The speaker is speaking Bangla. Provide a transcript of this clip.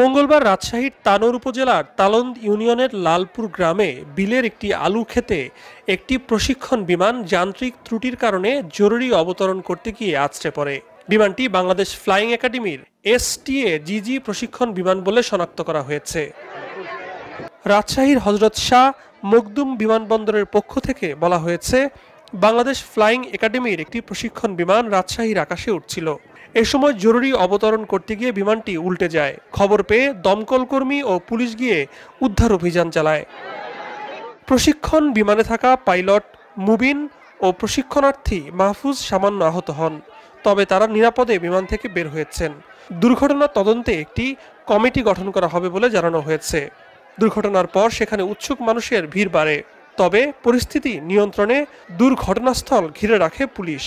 মঙ্গলবার রাজশাহীর তানোর উপজেলার তালন্দ ইউনিয়নের লালপুর গ্রামে বিলের একটি আলু খেতে একটি প্রশিক্ষণ বিমান যান্ত্রিক ত্রুটির কারণে জরুরি অবতরণ করতে গিয়ে আছড়ে পড়ে বিমানটি বাংলাদেশ ফ্লাইং একাডেমির এসটিএ জিজি প্রশিক্ষণ বিমান বলে শনাক্ত করা হয়েছে রাজশাহীর হজরত শাহ মকদুম বিমানবন্দরের পক্ষ থেকে বলা হয়েছে বাংলাদেশ ফ্লাইং একাডেমির একটি প্রশিক্ষণ বিমান রাজশাহীর আকাশে উঠছিল এ সময় জরুরি অবতরণ করতে গিয়ে বিমানটি উল্টে যায় খবর পেয়ে দমকল কর্মী ও পুলিশ গিয়ে উদ্ধার অভিযান চালায় প্রশিক্ষণ বিমানে থাকা পাইলট মুবিন ও প্রশিক্ষণার্থী মাহফুজ সামান্য আহত হন তবে তারা নিরাপদে বিমান থেকে বের হয়েছেন দুর্ঘটনার তদন্তে একটি কমিটি গঠন করা হবে বলে জানানো হয়েছে দুর্ঘটনার পর সেখানে উৎসুক মানুষের ভিড় বাড়ে তবে পরিস্থিতি নিয়ন্ত্রণে দুর্ঘটনাস্থল ঘিরে রাখে পুলিশ